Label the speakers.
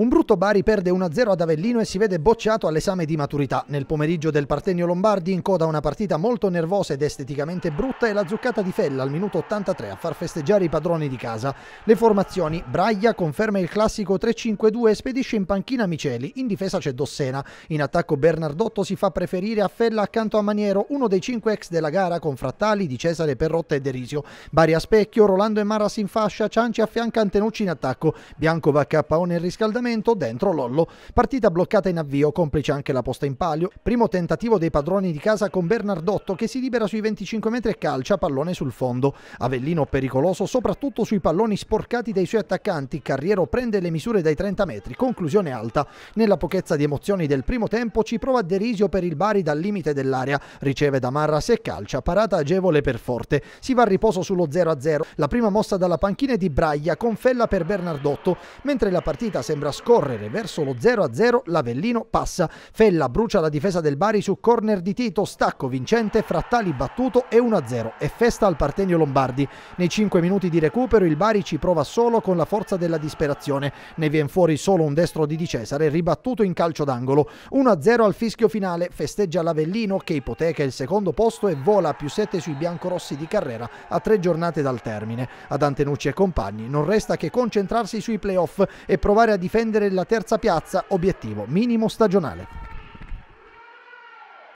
Speaker 1: Un brutto Bari perde 1-0 ad Avellino e si vede bocciato all'esame di maturità. Nel pomeriggio del Partenio Lombardi in coda una partita molto nervosa ed esteticamente brutta e la zuccata di Fella al minuto 83 a far festeggiare i padroni di casa. Le formazioni Braglia conferma il classico 3-5-2 e spedisce in panchina Miceli, in difesa c'è Dossena. In attacco Bernardotto si fa preferire a Fella accanto a Maniero, uno dei 5 ex della gara con frattali di Cesare Perrotta e Derisio. Bari a specchio, Rolando e Maras in fascia, Cianci affianca Antenucci in attacco. Bianco va a KO nel riscaldamento movimento dentro Lollo. Partita bloccata in avvio, complice anche la posta in palio. Primo tentativo dei padroni di casa con Bernardotto che si libera sui 25 metri e calcia pallone sul fondo. Avellino pericoloso soprattutto sui palloni sporcati dai suoi attaccanti. Carriero prende le misure dai 30 metri, conclusione alta. Nella pochezza di emozioni del primo tempo ci prova Derisio per il Bari dal limite dell'area. Riceve da Marras e calcia, parata agevole per Forte. Si va a riposo sullo 0-0. La prima mossa dalla panchina è di Braglia con Fella per Bernardotto, mentre la partita sembra scorrere verso lo 0-0 l'Avellino passa. Fella brucia la difesa del Bari su corner di Tito, stacco vincente, frattali battuto e 1-0 e festa al Partenio Lombardi. Nei 5 minuti di recupero il Bari ci prova solo con la forza della disperazione. Ne viene fuori solo un destro di Di Cesare ribattuto in calcio d'angolo. 1-0 al fischio finale, festeggia l'Avellino che ipoteca il secondo posto e vola a più 7 sui biancorossi di Carrera a tre giornate dal termine. Ad Antenucci e compagni non resta che concentrarsi sui playoff e provare a difendere difendere la terza piazza, obiettivo minimo stagionale.